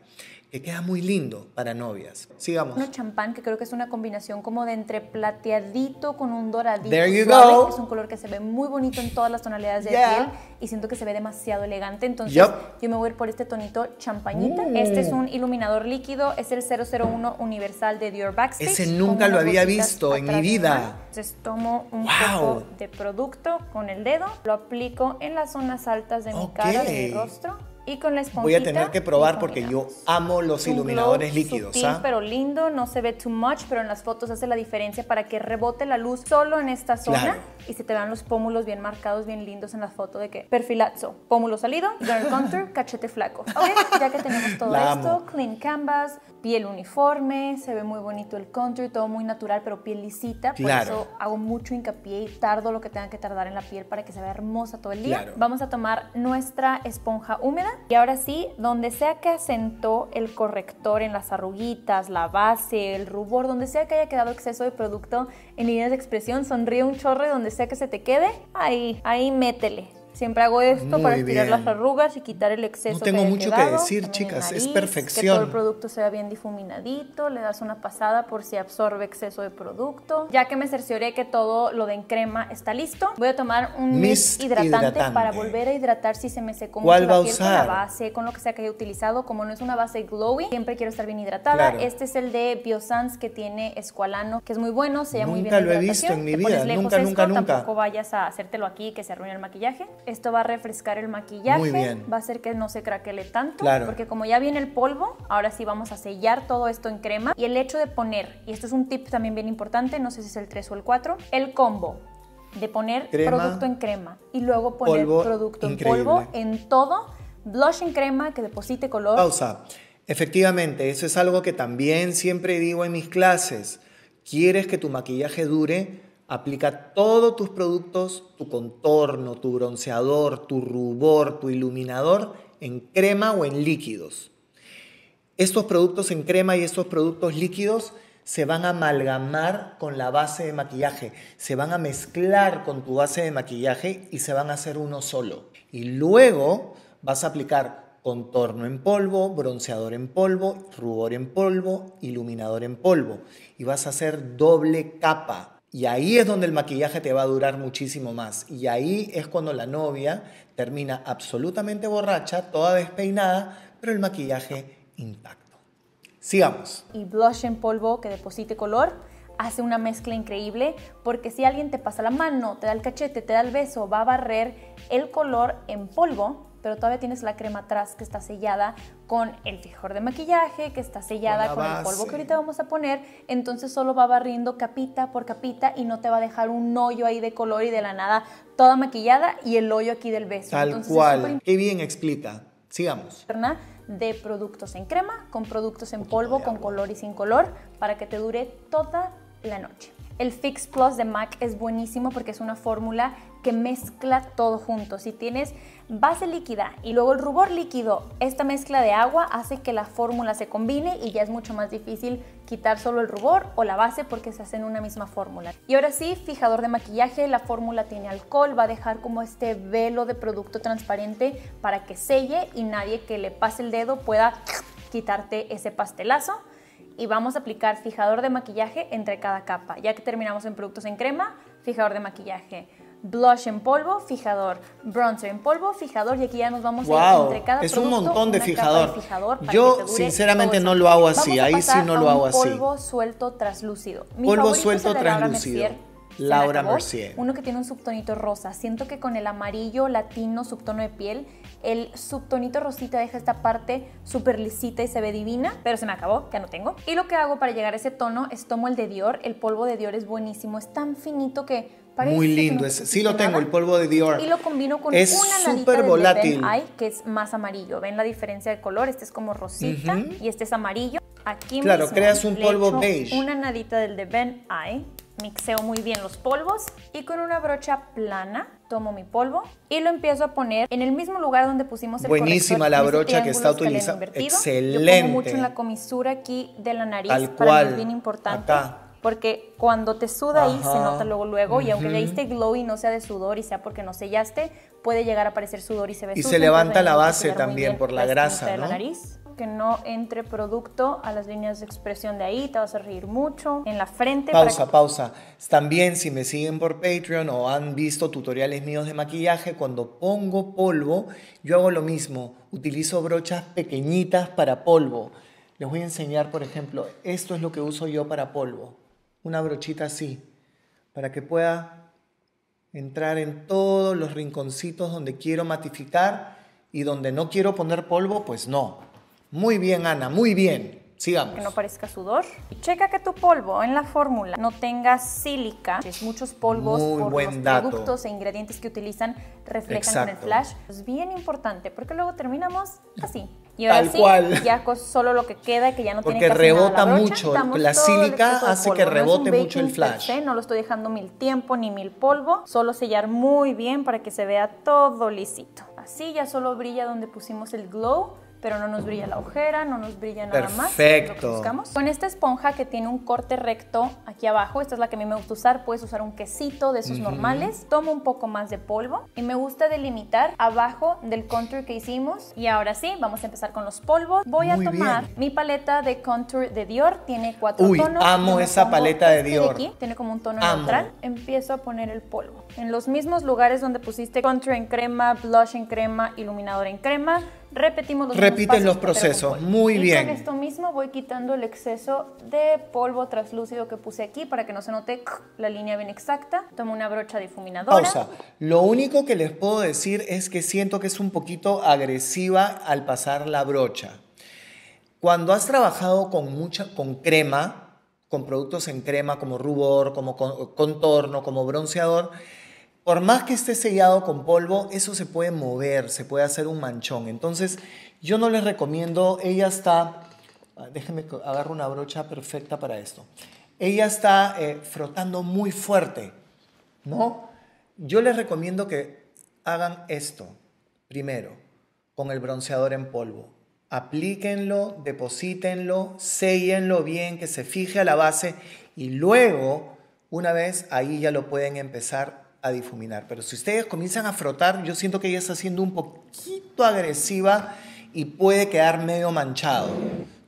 Speaker 1: que queda muy lindo para novias. Sigamos. Un
Speaker 2: champán, que creo que es una combinación como de entre plateadito con un doradito. There you suave, es un color que se ve muy bonito en todas las tonalidades de piel y siento que se ve demasiado elegante. Entonces, yo me voy a ir por este tonito champañita. Este es un iluminador líquido, es el 001 Universal de Dior Backstage. Ese nunca lo había visto en mi vida. Entonces, tomo un poco de producto con el dedo, lo aplico en las zonas altas de mi cara, de mi rostro y con la esponjita. Voy a tener que probar porque
Speaker 1: yo amo los iluminadores líquidos. Sí, ¿ah? pero
Speaker 2: lindo, no se ve too much, pero en las fotos hace la diferencia para que rebote la luz solo en esta zona y se te vean los pómulos bien marcados, bien lindos en la foto de que perfilazo, pómulo salido, girl contour, cachete flaco. Ok, ya que tenemos todo esto, clean canvas, piel uniforme, se ve muy bonito el country, todo muy natural, pero piel lisita. Por eso hago mucho hincapié y tardo lo que tenga que tardar en la piel para que se vea hermosa todo el día. Vamos a tomar nuestra esponja húmeda y ahora sí, donde sea que asentó el corrector en las arruguitas, la base, el rubor, donde sea que haya quedado exceso de producto en líneas de expresión, sonríe un chorre donde sea que se te quede, ahí, ahí métele Siempre hago esto para estirar las arrugas y quitar el exceso. No tengo mucho que decir, chicas, es perfección. Que todo el producto sea bien difuminadito, le das una pasada por si absorbe exceso de producto. Ya que me cercioré que todo lo de en crema está listo, voy a tomar un mist, hidratante, para volver a hidratar si se me secó mucho la piel con la base, con lo que sea que haya utilizado. Como no es una base glowy, siempre quiero estar bien hidratada. Este es el de Biosans que tiene escualano, que es muy bueno, se llama muy bien. Nunca lo he visto en mi vida, nunca, esto, nunca, nunca. Tampoco vayas a hacértelo aquí que se arruine el maquillaje. Esto va a refrescar el maquillaje, va a hacer que no se craquele tanto, porque como ya viene el polvo, ahora sí vamos a sellar todo esto en crema. Y el hecho de poner, y esto es un tip también bien importante, no sé si es el 3 o el 4, el combo de poner producto en crema y luego poner producto en polvo en todo, blush en crema que deposite color.
Speaker 1: Pausa. Efectivamente, eso es algo que también siempre digo en mis clases. ¿Quieres que tu maquillaje dure? Aplica todos tus productos, tu contorno, tu bronceador, tu rubor, tu iluminador en crema o en líquidos. Estos productos en crema y estos productos líquidos se van a amalgamar con la base de maquillaje, se van a mezclar con tu base de maquillaje y se van a hacer uno solo. Y luego vas a aplicar contorno en polvo, bronceador en polvo, rubor en polvo, iluminador en polvo. Y vas a hacer doble capa y ahí es donde el maquillaje te va a durar muchísimo más. Y ahí es cuando la novia termina absolutamente borracha, toda despeinada, pero el maquillaje intacto. Sigamos.
Speaker 2: Y blush en polvo que deposite color hace una mezcla increíble porque si alguien te pasa la mano, te da el cachete, te da el beso, va a barrer el color en polvo pero todavía tienes la crema atrás que está sellada con el fijor de maquillaje, que está sellada con, el polvo que ahorita vamos a poner, entonces solo va barriendo capita por capita y no te va a dejar un hoyo ahí de color y de la nada toda maquillada y el hoyo aquí del beso. Tal cual.
Speaker 1: Qué bien explica. Sigamos.
Speaker 2: De productos en crema, con productos en polvo, con color y sin color, para que te dure toda la noche. El Fix Plus de MAC es buenísimo porque es una fórmula que mezcla todo junto. Si tienes base líquida y luego el rubor líquido, esta mezcla de agua hace que la fórmula se combine y ya es mucho más difícil quitar solo el rubor o la base porque se hacen una misma fórmula. Y ahora sí, fijador de maquillaje, la fórmula tiene alcohol, va a dejar como este velo de producto transparente para que selle y nadie que le pase el dedo pueda quitarte ese pastelazo y vamos a aplicar fijador de maquillaje entre cada capa. Ya que terminamos en productos en crema, fijador de maquillaje blush en polvo, fijador, bronzer en polvo, fijador y aquí ya nos vamos a ir entre cada es un montón de fijador. Yo sinceramente no lo hago así, ahí sí no lo hago así. Polvo suelto traslúcido. polvo suelto traslúcido, Laura Mercier. Uno que tiene un subtonito rosa. Siento que con el amarillo latino subtono de piel, el subtonito rosita deja esta parte súper lisita y se ve divina, pero se me acabó, ya no tengo. Y lo que hago para llegar a ese tono es tomo el de Dior. El polvo de Dior es buenísimo, es tan finito que muy lindo. Es, sí lo tengo, el
Speaker 1: polvo de Dior. Y lo
Speaker 2: combino con es una súper volátil. Ay, que es más amarillo. ¿Ven la diferencia de color? Este es como rosita y este es amarillo. Aquí claro, creas un polvo beige. Una nadita del de Ben Eye. Mixeo muy bien los polvos y con una brocha plana tomo mi polvo y lo empiezo a poner en el mismo lugar donde pusimos el Buenísima la brocha que está utilizando. Excelente. Yo pongo mucho en la comisura aquí de la nariz. cual. Para es bien importante porque cuando te suda ahí se nota luego luego y aunque le diste glow y no sea de sudor y sea porque no sellaste, puede llegar a aparecer sudor y se ve Y se levanta la base también por la grasa, ¿no? la nariz que no entre producto a las líneas de expresión de ahí, te vas a reír mucho. En la frente. Pausa,
Speaker 1: pausa. También, si me siguen por Patreon o han visto tutoriales míos de maquillaje, cuando pongo polvo, yo hago lo mismo. Utilizo brochas pequeñitas para polvo. Les voy a enseñar, por ejemplo, esto es lo que uso yo para polvo una brochita así, para que pueda entrar en todos los rinconcitos donde quiero matificar y donde no quiero poner polvo, pues no. Muy bien, Ana, muy bien. Sigamos. Que no
Speaker 2: parezca sudor. Checa que tu polvo en la fórmula no tenga sílica. Es muchos polvos por los productos e ingredientes que utilizan reflejan en el flash. Es bien importante porque luego terminamos así.
Speaker 1: Y ahora Tal cual. ya
Speaker 2: solo lo que queda que ya no tiene que rebota nada mucho, la sílica hace que rebote mucho el flash. no lo estoy dejando mil tiempo ni mil polvo, solo sellar muy bien para que se vea todo lisito. Así ya solo brilla donde pusimos el glow pero no nos brilla la ojera, no nos brilla nada más. Perfecto. Con esta esponja que tiene un corte recto aquí abajo, esta es la que a mí me gusta usar, puedes usar un quesito de esos normales, tomo un poco más de polvo y me gusta delimitar abajo del contour que hicimos y ahora sí, vamos a empezar con los polvos. Voy a tomar mi paleta de contour de Dior, tiene cuatro Uy, tonos. amo esa paleta de este Dior. tiene como un tono neutral. Empiezo a poner el polvo en los mismos lugares donde pusiste contour en crema, blush en crema, iluminador en crema, repetimos los Repiten los procesos, muy bien. Con esto mismo voy quitando el exceso de polvo translúcido que puse aquí para que no se note la línea bien exacta. Tomo una brocha difuminadora. Pausa.
Speaker 1: Lo único que les puedo decir es que siento que es un poquito agresiva al pasar la brocha. Cuando has trabajado con mucha con crema, con productos en crema como rubor, como contorno, como bronceador, por más que esté sellado con polvo, eso se puede mover, se puede hacer un manchón. Entonces, yo no les recomiendo, ella está, ah, déjenme agarro una brocha perfecta para esto. Ella está eh, frotando muy fuerte, ¿no? Yo les recomiendo que hagan esto primero con el bronceador en polvo. Aplíquenlo, deposítenlo, sellenlo bien, que se fije a la base y luego, una vez ahí ya lo pueden empezar a difuminar. Pero si ustedes comienzan a frotar, yo siento que ella está siendo un poquito agresiva y puede quedar medio manchado,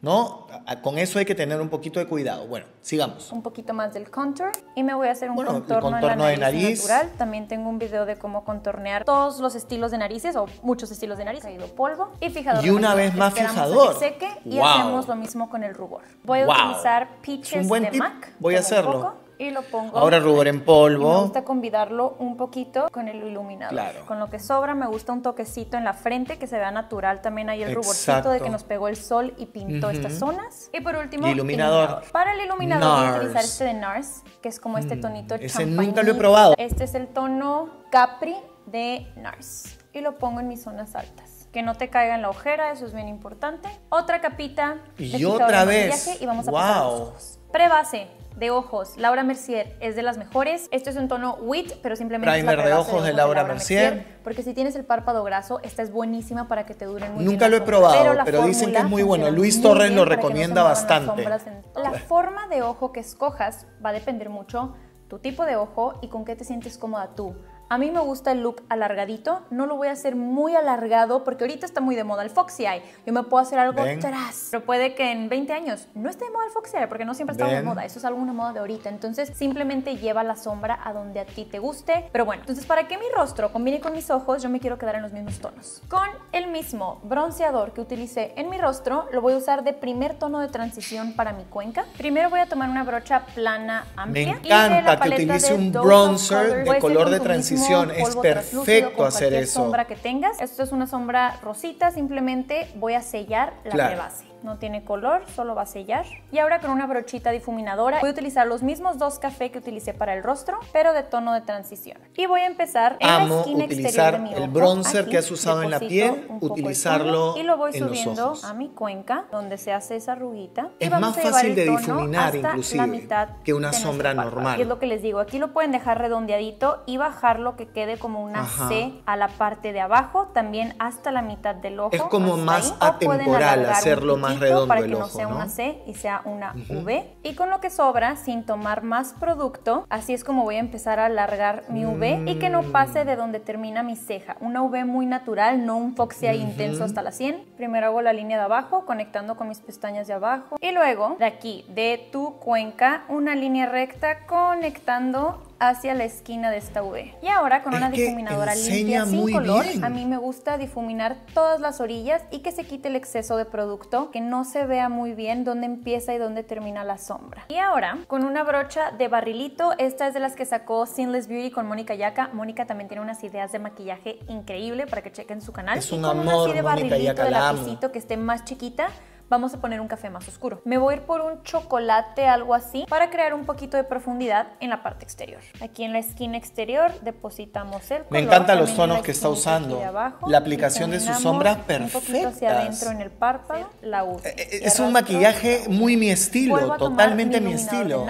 Speaker 1: ¿no? Con eso hay que tener un poquito de cuidado. Bueno, sigamos.
Speaker 2: Un poquito más del contour y me voy a hacer un contorno, nariz, natural. También tengo un video de cómo contornear todos los estilos de narices o muchos estilos de nariz, caído polvo y fijador. Y una vez más fijador. seque y hacemos lo mismo con el rubor. Voy a utilizar peaches de Mac. Voy a hacerlo y lo pongo. Ahora rubor
Speaker 1: en polvo. me gusta
Speaker 2: convidarlo un poquito con el iluminador. Con lo que sobra me gusta un toquecito en la frente que se vea natural también ahí el ruborcito de que nos pegó el sol y pintó estas zonas. Y por último, iluminador. Para el iluminador voy a utilizar este de NARS, que es como este mm, tonito mm, Ese nunca lo he probado. Este es el tono Capri de NARS y lo pongo en mis zonas altas que no te caiga en la ojera, eso es bien importante. Otra capita. Y otra vez. Y vamos a wow. los ojos. Prebase de ojos, Laura Mercier es de las mejores. Esto es un tono wit, pero simplemente primer de ojos de, Laura,
Speaker 1: Mercier.
Speaker 2: Porque si tienes el párpado graso, esta es buenísima para que te duren muy
Speaker 1: Nunca lo he probado, pero, dicen que es muy bueno. Luis Torres lo recomienda bastante. La
Speaker 2: forma de ojo que escojas va a depender mucho tu tipo de ojo y con qué te sientes cómoda tú. A mí me gusta el look alargadito, no lo voy a hacer muy alargado porque ahorita está muy de moda el foxy eye. Yo me puedo hacer algo atrás, pero puede que en 20 años no esté de moda el foxy eye porque no siempre está de moda, eso es alguna moda de ahorita. Entonces simplemente lleva la sombra a donde a ti te guste. Pero bueno, entonces para que mi rostro combine con mis ojos, yo me quiero quedar en los mismos tonos. Con el mismo bronceador que utilicé en mi rostro, lo voy a usar de primer tono de transición para mi cuenca. Primero voy a tomar una brocha plana amplia. Me encanta y la que utilice un bronzer de color de transición es perfecto hacer eso. sombra que tengas. Esto es una sombra rosita, simplemente voy a sellar la claro. base no tiene color, solo va a sellar. Y ahora con una brochita difuminadora voy a utilizar los mismos dos café que utilicé para el rostro, pero de tono de transición. Y voy a empezar en la esquina exterior de mi ojo. el bronzer que has usado en la piel, utilizarlo y lo voy subiendo a mi cuenca donde se hace esa ruguita. Es más fácil de difuminar inclusive que una sombra
Speaker 1: normal. es lo
Speaker 2: que les digo, aquí lo pueden dejar redondeadito y bajarlo que quede como una C a la parte de abajo, también hasta la mitad del ojo. Es como más atemporal hacerlo más para que no sea una C y sea una V. Y con lo que sobra, sin tomar más producto, así es como voy a empezar a alargar mi V y que no mm. pase de donde termina mi ceja. Una V muy natural, no un foxy intenso hasta la 100. Primero hago la línea de abajo, conectando con mis pestañas de abajo. Y luego, de aquí, de tu cuenca, una línea recta conectando hacia la esquina de esta V. Y ahora con una difuminadora limpia sin color, a mí me gusta difuminar todas las orillas y que se quite el exceso de producto, que no se vea muy bien dónde empieza y dónde termina la sombra. Y ahora con una brocha de barrilito, esta es de las que sacó Sinless Beauty con Mónica Yaca. Mónica también tiene unas ideas de maquillaje increíble para que chequen su canal. Es una de barrilito de que esté más chiquita vamos a poner un café más oscuro. Me voy a ir por un chocolate, algo así, para crear un poquito de profundidad en la parte exterior. Aquí en la esquina exterior depositamos el color. Me encantan los tonos que está usando. la aplicación de su sombra perfecta. hacia adentro en el párpado, la uso. Eh, eh, es un maquillaje
Speaker 1: muy mi estilo, totalmente mi, estilo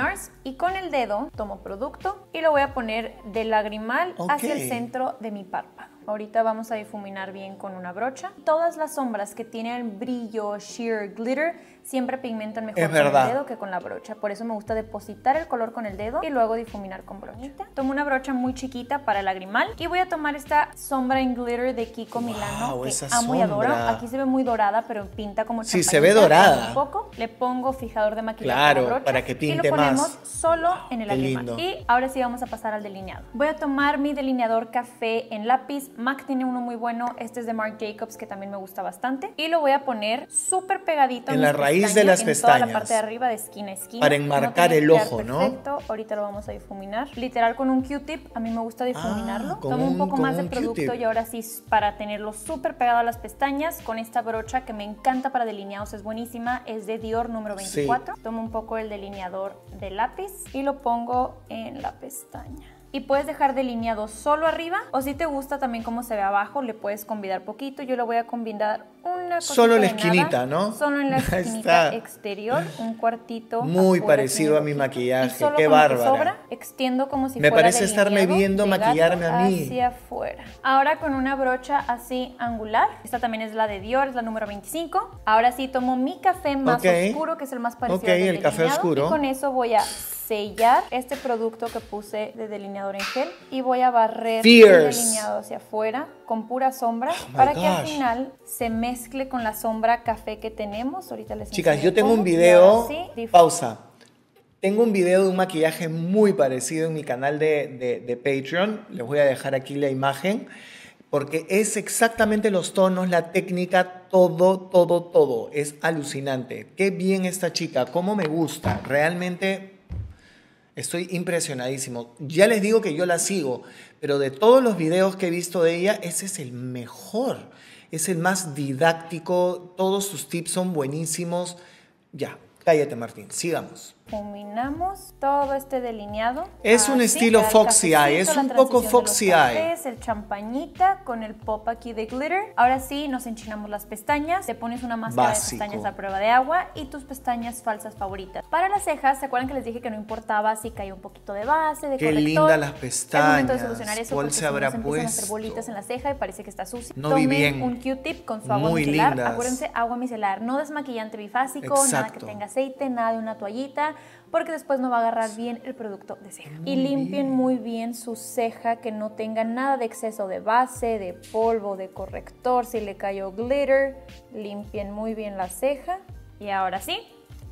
Speaker 2: y con el dedo tomo producto y lo voy a poner del lagrimal hacia el centro de mi párpado. Ahorita vamos a difuminar bien con una brocha. Todas las sombras que tienen brillo, sheer, glitter siempre pigmentan mejor con el dedo que con la brocha. Por eso me gusta depositar el color con el dedo y luego difuminar con brochita Tomo una brocha muy chiquita para el lagrimal y voy a tomar esta sombra en glitter de Kiko Milano que esa amo y adoro. Aquí se ve muy dorada, pero pinta como Sí, se ve dorada. Un poco. Le pongo fijador de maquillaje claro, brocha, para que pinte Y lo ponemos solo ah, en el lagrimal. Y ahora sí vamos a pasar al delineado. Voy a tomar mi delineador café en lápiz. MAC tiene uno muy bueno. Este es de Marc Jacobs que también me gusta bastante. Y lo voy a poner súper pegadito en, en la raíz de las pestañas. la parte de arriba de esquina a esquina. Para enmarcar el ojo, ¿no? Perfecto, ahorita lo vamos a difuminar. Literal con un Q-tip, a mí me gusta difuminarlo. Ah, Tomo un, poco más de producto y ahora sí para tenerlo súper pegado a las pestañas con esta brocha que me encanta para delineados, es buenísima, es de Dior número 24. Tomo un poco el delineador de lápiz y lo pongo en la pestaña y puedes dejar delineado solo arriba o si te gusta también cómo se ve abajo, le puedes combinar poquito. Yo lo voy a combinar una Solo en la esquinita,
Speaker 1: ¿no? Solo en la esquinita
Speaker 2: exterior, un cuartito. Muy parecido
Speaker 1: a mi maquillaje, qué bárbara.
Speaker 2: extiendo como si Me parece estarme viendo maquillarme a mí. Hacia afuera. Ahora con una brocha así angular, esta también es la de Dior, es la número 25. Ahora sí tomo mi café más oscuro, que es el más parecido Ok, el café oscuro. Y con eso voy a sellar este producto que puse de delineador en gel y voy a barrer el delineado hacia afuera con pura sombra oh para que al final se mezcle con la sombra café que tenemos. Ahorita les Chicas, yo tengo un video.
Speaker 1: pausa. Tengo un video de un maquillaje muy parecido en mi canal de, de, de Patreon. Les voy a dejar aquí la imagen porque es exactamente los tonos, la técnica, todo, todo, todo. Es alucinante. Qué bien esta chica, cómo me gusta. Realmente Estoy impresionadísimo. Ya les digo que yo la sigo, pero de todos los videos que he visto de ella, ese es el mejor. Es el más didáctico. Todos sus tips son buenísimos. Ya, cállate Martín, sigamos
Speaker 2: combinamos todo este delineado. Es un estilo foxy eye, es un poco foxy eye. Es el champañita con el pop aquí de glitter. Ahora sí, nos enchinamos las pestañas, te pones una máscara de pestañas a prueba de agua y tus pestañas falsas favoritas. Para las cejas, ¿se acuerdan que les dije que no importaba si caía un poquito de base, de Qué corrector? Qué lindas las
Speaker 1: pestañas. Es momento de solucionar eso se habrá puesto? hacer
Speaker 2: bolitas en la ceja y parece que está sucia. No vi bien. un Q-tip con su agua micelar. Acuérdense, agua micelar, no desmaquillante bifásico, nada que tenga aceite, nada de una toallita porque después no va a agarrar bien el producto de ceja. y limpien muy bien su ceja, que no tenga nada de exceso de base, de polvo, de corrector, si le cayó glitter, limpien muy bien la ceja. Y ahora sí,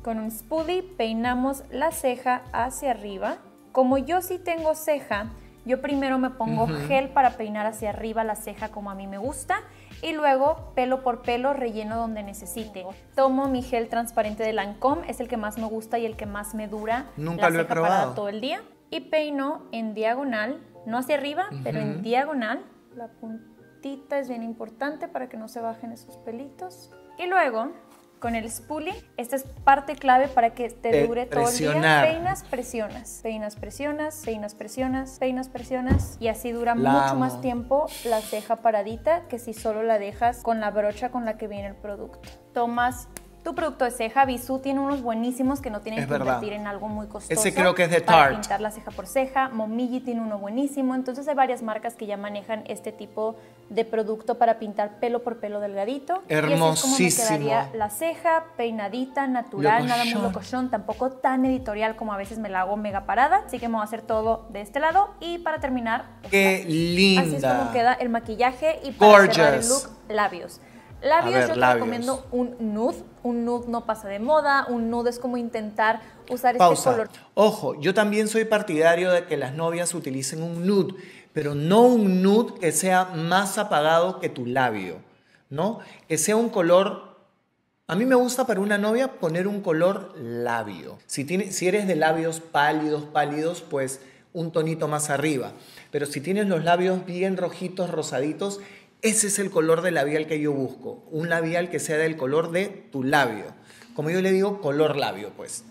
Speaker 2: con un spoolie peinamos la ceja hacia arriba. Como yo sí tengo ceja, yo primero me pongo gel para peinar hacia arriba la ceja como a mí me gusta y luego pelo por pelo relleno donde necesite. Tomo mi gel transparente de Lancome, es el que más me gusta y el que más me dura. Nunca lo he probado. todo el día y peino en diagonal, no hacia arriba, pero en diagonal. La puntita es bien importante para que no se bajen esos pelitos. Y luego con el spoolie. Esta es parte clave para que te eh, dure todo el día. Peinas, presionas, peinas, presionas, peinas, presionas, peinas, presionas. Y así dura mucho más tiempo la ceja paradita que si solo la dejas con la brocha con la que viene el producto. Tomas tu producto de ceja, Bisú tiene unos buenísimos que no tienen que invertir en algo muy costoso. Ese creo que es de Tarte. Para pintar la ceja por ceja, Momiji tiene uno buenísimo. Entonces hay varias marcas que ya manejan este tipo de producto para pintar pelo por pelo delgadito. Hermosísimo. Y así es como me quedaría la ceja peinadita, natural, nada muy locochón, tampoco tan editorial como a veces me la hago mega parada. Así que me voy a hacer todo de este lado. Y para terminar,
Speaker 1: pues, qué linda. Así es como queda
Speaker 2: el maquillaje y para cerrar el look, labios. Labios, yo te recomiendo un nude un nude no pasa de moda, un nude es como intentar usar este color.
Speaker 1: Ojo, yo también soy partidario de que las novias utilicen un nude, pero no un nude que sea más apagado que tu labio, ¿no? Que sea un color a mí me gusta para una novia poner un color labio. Si, si eres de labios pálidos, pálidos, pues un tonito más arriba. Pero si tienes los labios bien rojitos, rosaditos, ese es el color del labial que yo busco, un labial que sea del color de tu labio. Como yo le digo, color labio, pues.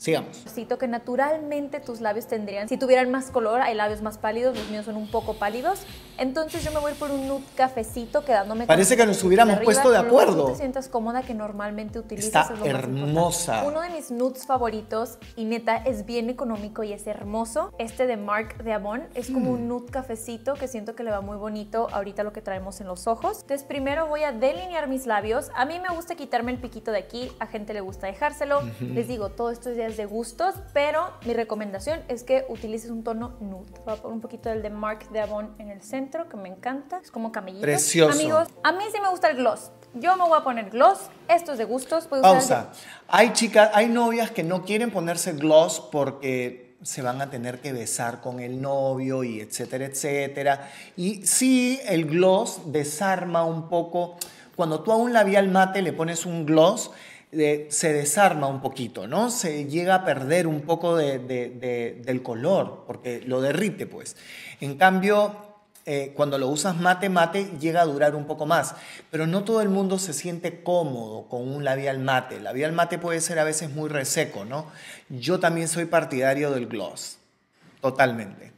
Speaker 1: Sigamos.
Speaker 2: Cito que naturalmente tus labios tendrían, si tuvieran más color, hay labios más pálidos, los míos son un poco pálidos. Entonces yo me voy por un nude cafecito quedándome Parece que nos hubiéramos puesto de acuerdo. Que te sientas cómoda que normalmente utilizas. Está hermosa. Uno de mis nudes favoritos y neta es bien económico y es hermoso. Este de Marc de Avon es como mm. un nude cafecito que siento que le va muy bonito ahorita lo que traemos en los ojos. Entonces primero voy a delinear mis labios. A mí me gusta quitarme el piquito de aquí, a gente le gusta dejárselo. Les digo, todo esto es de de gustos, pero mi recomendación es que utilices un tono nude. Voy a poner un poquito del de Marc de Avon en el centro, que me encanta. Es como camellito. Precioso. Amigos, a mí sí me gusta el gloss. Yo me voy a poner gloss, esto es de gustos. Pausa.
Speaker 1: Hay chicas, hay novias que no quieren ponerse gloss porque se van a tener que besar con el novio y etcétera, etcétera. Y sí, el gloss desarma un poco. Cuando tú a un labial mate le pones un gloss, se desarma un poquito, ¿no? Se llega a perder un poco del color, porque lo derrite, pues. En cambio, eh, cuando lo usas mate, mate, llega a durar un poco más. Pero no todo el mundo se siente cómodo con un labial mate. El labial mate puede ser a veces muy reseco, ¿no? Yo también soy partidario del gloss, totalmente.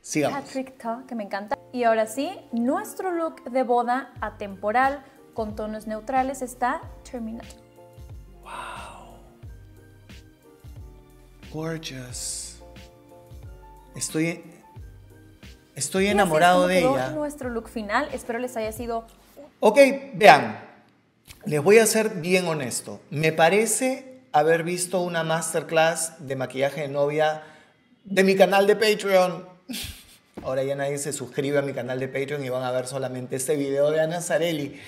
Speaker 1: Sigamos.
Speaker 2: Patrick Talk, que me encanta. Y ahora sí, nuestro look de boda atemporal con tonos neutrales está terminado. Wow.
Speaker 1: Gorgeous. Estoy, estoy enamorado de ella.
Speaker 2: nuestro look final. Espero les haya sido...
Speaker 1: Ok, vean. Les voy a ser bien honesto. Me parece haber visto una masterclass de maquillaje de novia de mi canal de Patreon. Ahora ya nadie se suscribe a mi canal de Patreon y van a ver solamente este video de Ana Zarelli.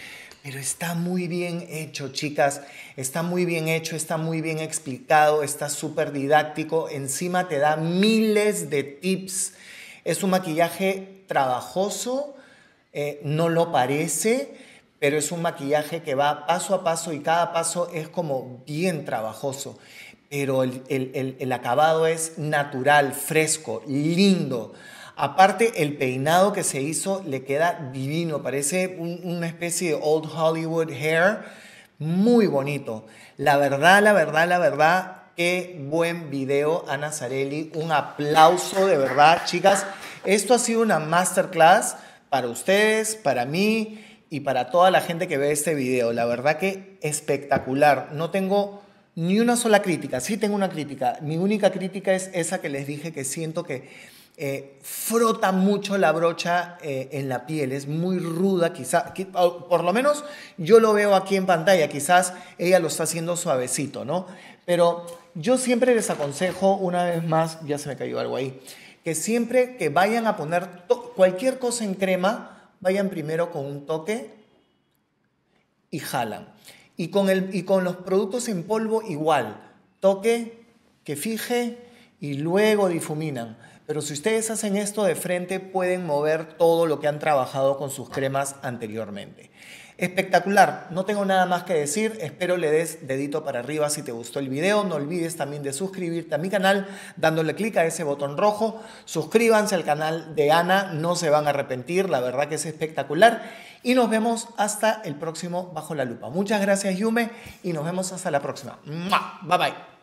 Speaker 1: Pero está muy bien hecho, chicas. Está muy bien hecho, está muy bien explicado, está súper didáctico. Encima te da miles de tips. Es un maquillaje trabajoso, eh, no lo parece, pero es un maquillaje que va paso a paso y cada paso es como bien trabajoso. Pero el acabado es natural, fresco, lindo. Aparte, el peinado que se hizo le queda divino, parece una especie de old Hollywood hair, muy bonito. La verdad, la verdad, la verdad, qué buen video Ana Nazarelli, un aplauso de verdad, chicas. Esto ha sido una masterclass para ustedes, para mí y para toda la gente que ve este video. La verdad que espectacular. No tengo ni una sola crítica, sí tengo una crítica. Mi única crítica es esa que les dije que siento que eh, frota mucho la brocha eh, en la piel, es muy ruda, quizás, por lo menos yo lo veo aquí en pantalla, quizás ella lo está haciendo suavecito, ¿no? Pero yo siempre les aconsejo, una vez más, ya se me cayó algo ahí, que siempre que vayan a poner cualquier cosa en crema, vayan primero con un toque y jalan. Y con, el, y con los productos en polvo igual, toque, que fije y luego difuminan pero si ustedes hacen esto de frente, pueden mover todo lo que han trabajado con sus cremas anteriormente. Espectacular, no tengo nada más que decir, espero le des dedito para arriba si te gustó el video, no olvides también de suscribirte a mi canal dándole clic a ese botón rojo, suscríbanse al canal de Ana, no se van a arrepentir, la verdad que es espectacular y nos vemos hasta el próximo Bajo la Lupa. Muchas gracias Yume y nos vemos hasta la próxima. Bye bye.